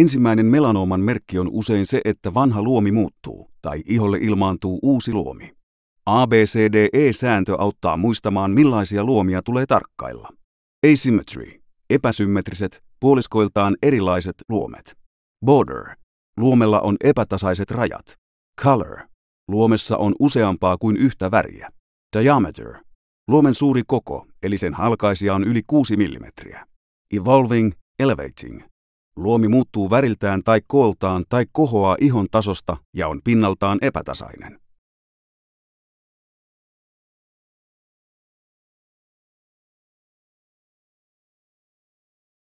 Ensimmäinen melanooman merkki on usein se, että vanha luomi muuttuu tai iholle ilmaantuu uusi luomi. ABCDE-sääntö auttaa muistamaan, millaisia luomia tulee tarkkailla. Asymmetry, epäsymmetriset, puoliskoiltaan erilaiset luomet. Border, luomella on epätasaiset rajat. Color, luomessa on useampaa kuin yhtä väriä. Diameter, luomen suuri koko, eli sen halkaisija on yli 6 mm. Evolving, elevating, Luomi muuttuu väriltään tai kooltaan tai kohoaa ihon tasosta ja on pinnaltaan epätasainen.